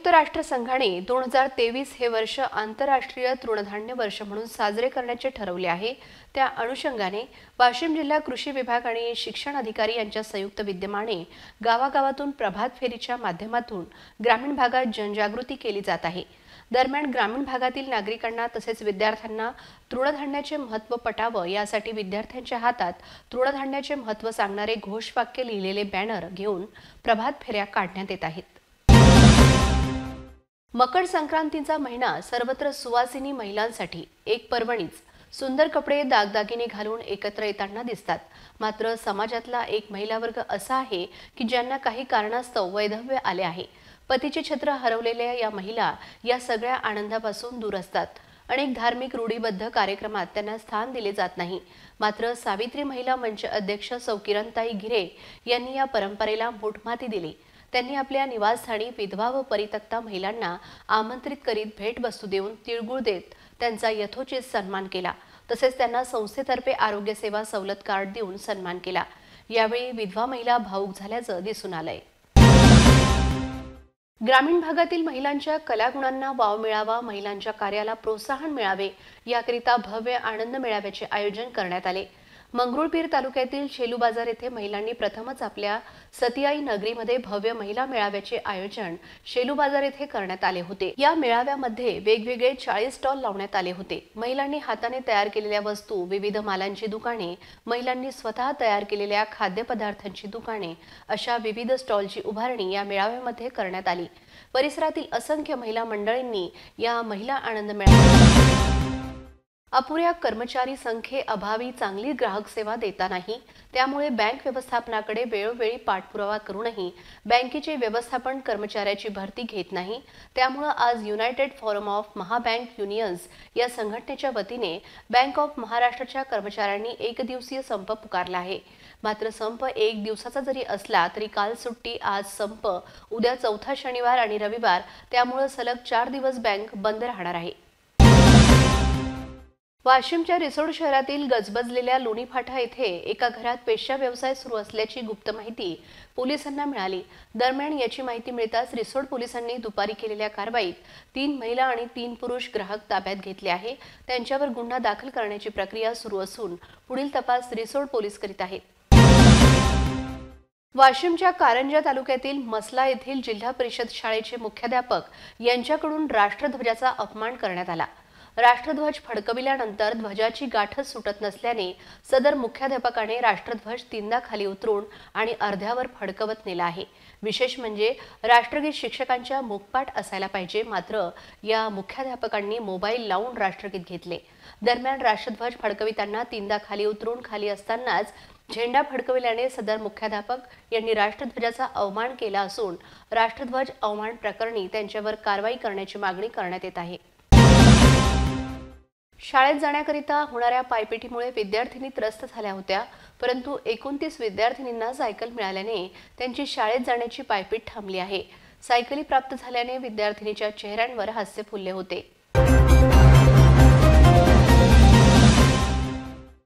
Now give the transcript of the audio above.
संयुक्त राष्ट्रसंघाने दोन हजार तेवीस हे वर्ष आंतरराष्ट्रीय तृणधान्य वर्ष म्हणून साजरे करण्याचे ठरवले आहे त्या अनुषंगाने वाशिम जिल्हा कृषी विभाग आणि शिक्षण अधिकारी यांच्या संयुक्त विद्यमाने गावागावातून प्रभात फेरीच्या माध्यमातून ग्रामीण भागात जनजागृती केली जात आहे दरम्यान ग्रामीण भागातील नागरिकांना तसेच विद्यार्थ्यांना तृणधान्याचे महत्त्व पटावं यासाठी विद्यार्थ्यांच्या हातात तृणधान्याचे महत्त्व सांगणारे घोषवाक्य लिहिलेले बॅनर घेऊन प्रभात फेऱ्या काढण्यात येत आहेत मकर संक्रांतीचा महिना सर्वत्र सुवासिनी महिलांसाठी एक पर्वणीच सुंदर कपडे दागदागिने घालून एकत्र येताना दिसतात मात्र समाजातला एक महिला वर्ग असा आहे की ज्यांना काही कारणास्तव वैधव्य आले आहे पतीचे छत्र हरवलेल्या या महिला या सगळ्या आनंदापासून दूर असतात अनेक धार्मिक रूढीबद्ध कार्यक्रमात त्यांना स्थान दिले जात नाही मात्र सावित्री महिला मंच अध्यक्ष किरणताई गिरे यांनी या परंपरेला मोठमाती दिली त्यांनी आपल्या निवासस्थानी विधवा व परितक्ता महिलांना आमंत्रित करीत भेट वस्तू देऊन तिळगुळ देत त्यांचा यथोचित सन्मान केला तसेच त्यांना संस्थेतर्फे आरोग्य सेवा सवलत कार्ड देऊन सन्मान केला यावेळी विधवा महिला भाऊक झाल्याचं दिसून आलंय ग्रामीण भागातील महिलांच्या कलागुणांना वाव मिळावा महिलांच्या कार्याला प्रोत्साहन मिळावे याकरिता भव्य आनंद मेळाव्याचे आयोजन करण्यात आले मंगरुळपीर तालुक्यातील शेलू बाजार येथे महिलांनी प्रथमच आपल्या सतियाई नगरीमध्ये भव्य महिला मेळाव्याचे आयोजन शेलू बाजार येथे करण्यात आले होते या मेळाव्यामध्ये वेगवेगळे चाळीस स्टॉल लावण्यात आले होते महिलांनी हाताने तयार केलेल्या वस्तू विविध मालांची दुकाने महिलांनी स्वतः तयार केलेल्या खाद्यपदार्थांची दुकाने अशा विविध स्टॉलची उभारणी या मेळाव्यामध्ये करण्यात आली परिसरातील असंख्य महिला मंडळींनी या महिला आनंद मेळाव्यात अपुऱ्या कर्मचारी संख्येअभावी चांगली ग्राहक सेवा देता नाही त्यामुळे बँक व्यवस्थापनाकडे वेळोवेळी पाठपुरावा करूनही बँकेचे व्यवस्थापन कर्मचाऱ्याची भरती घेत नाही त्यामुळे आज united forum of Mahabank unions या संघटनेच्या वतीने बँक ऑफ महाराष्ट्राच्या कर्मचाऱ्यांनी एक दिवसीय संप पुकारला आहे मात्र संप एक दिवसाचा जरी असला तरी काल सुट्टी आज संप उद्या चौथा शनिवार आणि रविवार त्यामुळे सलग चार दिवस बँक बंद राहणार आहे वाशिमच्या रिसोड शहरातील गजबजलेल्या लोणीफाटा येथे एका घरात पेशा व्यवसाय सुरू असल्याची गुप्त माहिती पोलिसांना मिळाली दरम्यान याची माहिती मिळताच रिसोड पोलिसांनी दुपारी केलेल्या कारवाईत तीन महिला आणि तीन पुरुष ग्राहक ताब्यात घेतले आहे त्यांच्यावर गुन्हा दाखल करण्याची प्रक्रिया सुरू असून पुढील तपास रिसोड पोलीस करीत आहेत वाशिमच्या कारंजा तालुक्यातील मसला येथील जिल्हा परिषद शाळेचे मुख्याध्यापक यांच्याकडून राष्ट्रध्वजाचा अपमान करण्यात आला राष्ट्रध्वज फडकविल्यानंतर ध्वजाची गाठच सुटत नसल्याने सदर मुख्याध्यापकाने राष्ट्रध्वज तीनदा खाली उतरून आणि अर्ध्यावर फडकवत नेला आहे विशेष म्हणजे राष्ट्रगीत शिक्षकांच्या मुखपाठ असायला पाहिजे मात्र या मुख्याध्यापकांनी मोबाईल लावून राष्ट्रगीत घेतले दरम्यान राष्ट्रध्वज फडकवितांना तीनदा खाली उतरून खाली असतानाच झेंडा फडकविल्याने सदर मुख्याध्यापक यांनी राष्ट्रध्वजाचा अवमान केला असून राष्ट्रध्वज अवमान प्रकरणी त्यांच्यावर कारवाई करण्याची मागणी करण्यात येत आहे शाळेत जाण्याकरिता होणाऱ्या पायपेटीमुळे विद्यार्थिनी त्रस्त झाल्या होत्या परंतु एकोणतीस विद्यार्थिनींना सायकल मिळाल्याने त्यांची शाळेत जाण्याची पायपीट थांबली आहे सायकली प्राप्त झाल्याने विद्यार्थिनीच्या चेहऱ्यांवर हास्य फुलले होते